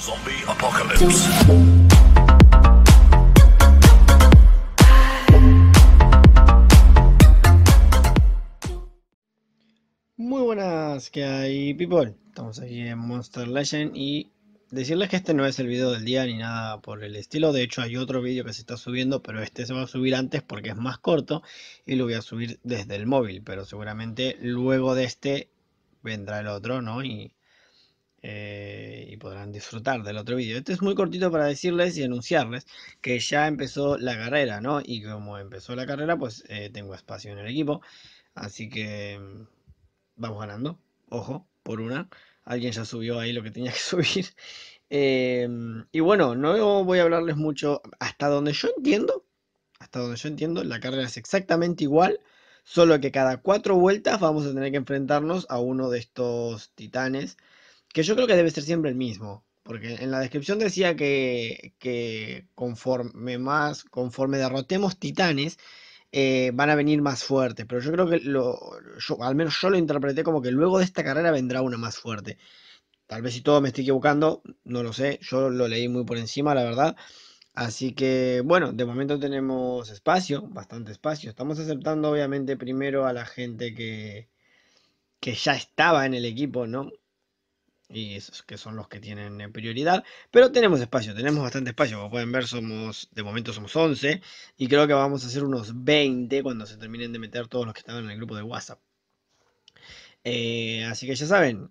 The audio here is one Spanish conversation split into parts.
Zombie Apocalypse. Muy buenas, que hay people? Estamos aquí en Monster Legend y decirles que este no es el video del día ni nada por el estilo. De hecho, hay otro video que se está subiendo, pero este se va a subir antes porque es más corto y lo voy a subir desde el móvil. Pero seguramente luego de este vendrá el otro, ¿no? Y eh, y podrán disfrutar del otro vídeo. Este es muy cortito para decirles y anunciarles que ya empezó la carrera, ¿no? Y como empezó la carrera, pues eh, tengo espacio en el equipo. Así que mm, vamos ganando, ojo, por una. Alguien ya subió ahí lo que tenía que subir. Em, y bueno, no voy a hablarles mucho. Hasta donde yo entiendo, hasta donde yo entiendo, la carrera es exactamente igual. Solo que cada cuatro vueltas vamos a tener que enfrentarnos a uno de estos titanes que yo creo que debe ser siempre el mismo, porque en la descripción decía que, conforme más, conforme derrotemos titanes, eh, van a venir más fuertes, pero yo creo que lo, al menos yo lo interpreté como que luego de esta carrera vendrá una más fuerte. Tal vez si todo me estoy equivocando, no lo sé, yo lo leí muy por encima, la verdad. Así que bueno, de momento tenemos espacio, bastante espacio. Estamos aceptando obviamente primero a la gente que, que ya estaba en el equipo, ¿no? y esos que son los que tienen eh, prioridad. Pero tenemos espacio, tenemos bastante espacio. Como pueden ver, somos de momento somos 11 y creo que vamos a hacer unos 20 cuando se terminen de meter todos los que estaban en el grupo de WhatsApp. Eh, así que ya saben,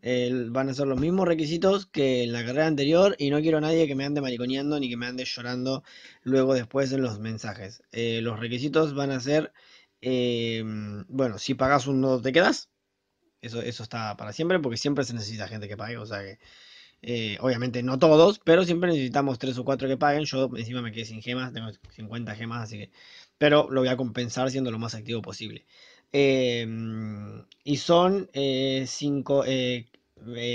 van a ser los mismos requisitos que en la carrera anterior y no quiero a nadie que me ande mariconeando ni que me ande llorando luego después en los mensajes. Eh, los requisitos van a ser, bueno, si pagas un nodo te quedas, eso, está para siempre porque siempre se necesita gente que pague. O sea que, eh, obviamente no todos, pero siempre necesitamos tres o cuatro que paguen. Yo encima me quedé sin gemas, tengo 50 gemas, así que. Pero lo voy a compensar siendo lo más activo posible. Em, y son eh, eh,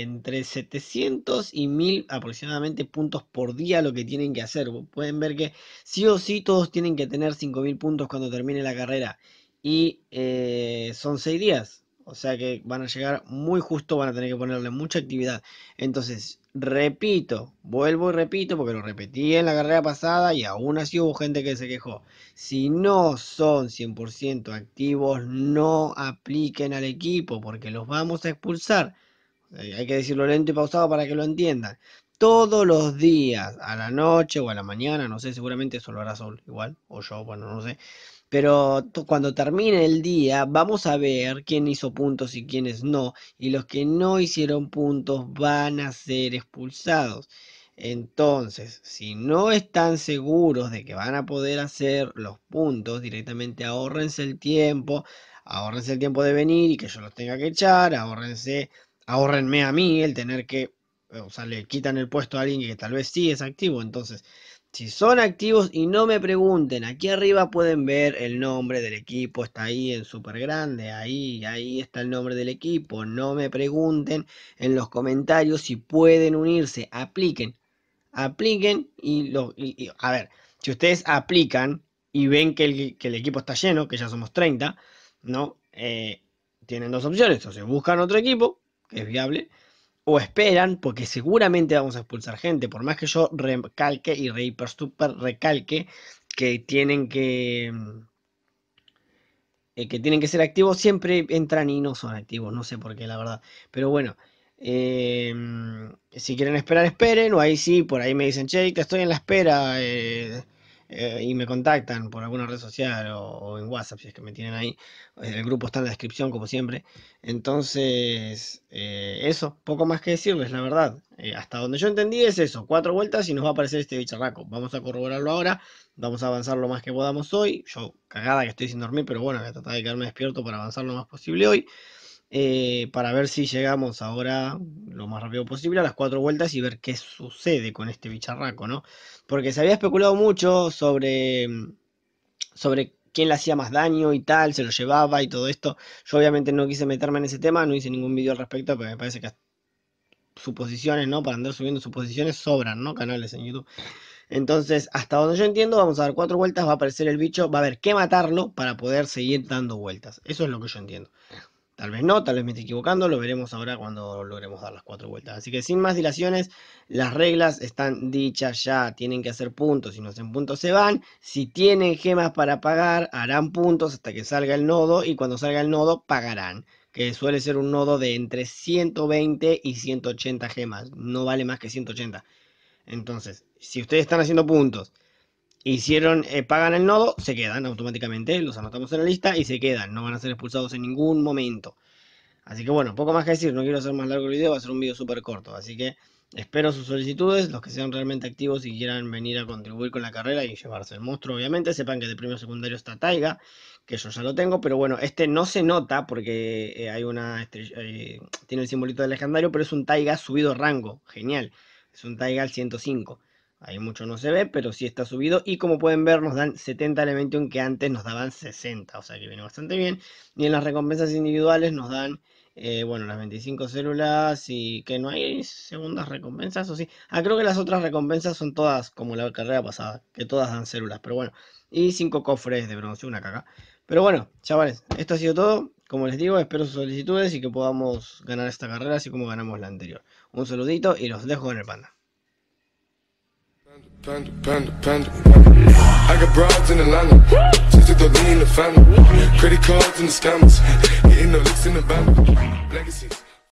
entre 700 y 1000 aproximadamente puntos por día lo que tienen que hacer. Pueden ver que sí o sí todos tienen que tener 5000 puntos cuando termine la carrera. Y son 6 días. O sea que van a llegar muy justo, van a tener que ponerle mucha actividad. Entonces, repito, vuelvo y repito, porque lo repetí en la carrera pasada y aún así hubo gente que se quejó. Si no son 100% activos, no apliquen al equipo, porque los vamos a expulsar. Hay que decirlo lento y pausado para que lo entiendan todos los días, a la noche o a la mañana, no sé, seguramente solo hará Sol igual, o yo, bueno, no sé. Pero cuando termine el día, vamos a ver quién hizo puntos y quiénes no. Y los que no hicieron puntos van a ser expulsados. Entonces, si no están seguros de que van a poder hacer los puntos, directamente ahorrense el tiempo, ahorrense el tiempo de venir y que yo los tenga que echar, ahorrense, ahorrenme a mí el tener que eh, o sea, le quitan el puesto a alguien que tal vez sí es activo. Entonces, si son activos y no me pregunten, aquí arriba pueden ver el nombre del equipo, está ahí en súper grande, ahí, ahí está el nombre del equipo. No me pregunten en los comentarios si pueden unirse, apliquen, apliquen y lo. a ver, si ustedes aplican y ven que el, equipo está lleno, que ya somos 30, ¿no? Eh, tienen dos opciones, o sea, buscan otro equipo, que es viable, o esperan, porque seguramente vamos a expulsar gente, por más que yo recalque y re hiper super recalque que tienen que mm, eh, que tienen que ser activos, siempre entran y no son activos, no sé por qué, la verdad. Pero bueno, em, si quieren esperar, esperen, o ahí sí, por ahí me dicen, che, que estoy en la espera, eh, eh, y me contactan por alguna red social o, en WhatsApp, si es que me tienen ahí. Eh, el grupo está en la descripción, como siempre. Entonces, eh, eso, poco más que decirles, la verdad. hasta donde yo entendí es eso, cuatro vueltas y nos va a aparecer este bicharraco. Vamos a corroborarlo ahora, vamos a avanzar lo más que podamos hoy. Yo cagada que estoy sin dormir, pero bueno, voy a tratar de quedarme despierto para avanzar lo más posible hoy. para ver si llegamos ahora lo más rápido posible a las cuatro vueltas y ver qué sucede con este bicharraco, ¿no? Porque se había especulado mucho sobre, sobre quién le hacía más daño y tal, se lo llevaba y todo esto. Yo obviamente no quise meterme en ese tema, no hice ningún vídeo al respecto, pero me parece que suposiciones, ¿no? Para andar subiendo suposiciones sobran, ¿no? Canales en YouTube. Entonces, hasta donde yo entiendo, vamos a dar cuatro vueltas, va a aparecer el bicho, va a haber que matarlo para poder seguir dando vueltas. Eso es lo que yo entiendo. Tal vez no, tal vez me estoy equivocando, lo veremos ahora cuando logremos dar las cuatro vueltas. Así que sin más dilaciones, las reglas están dichas ya, tienen que hacer puntos, si no hacen puntos se van, si tienen gemas para pagar, harán puntos hasta que salga el nodo y cuando salga el nodo pagarán, que suele ser un nodo de entre 120 y 180 gemas, no vale más que 180. Entonces, si ustedes están haciendo puntos hicieron, eh, pagan el nodo, se quedan automáticamente, los anotamos en la lista y se quedan, no van a ser expulsados en ningún momento. Así que bueno, poco más que decir, no quiero hacer más largo el video, va a ser un video súper corto, así que espero sus solicitudes, los que sean realmente activos y quieran venir a contribuir con la carrera y llevarse el monstruo, obviamente, sepan que de premio secundario está Taiga, que yo ya lo tengo, pero bueno, este no se nota porque eh, hay una eh, tiene el simbolito de legendario, pero es un Taiga subido rango, genial, es un Taiga al 105. Ahí mucho no se ve, pero sí está subido. Y como pueden ver, nos dan 70 elementos que antes nos daban 60. O sea que viene bastante bien. Y en las recompensas individuales nos dan, eh, bueno, las 25 células y que no hay segundas recompensas. O sí. Ah, creo que las otras recompensas son todas como la carrera pasada, que todas dan células. Pero bueno, y 5 cofres de bronce, una caca. Pero bueno, chavales, esto ha sido todo. Como les digo, espero sus solicitudes y que podamos ganar esta carrera así como ganamos la anterior. Un saludito y los dejo en el panda. Panda, panda, panda, I got broads in Atlanta. Just the lean, the family. Credit cards and the scammers. Hitting the licks in the band. Legacy.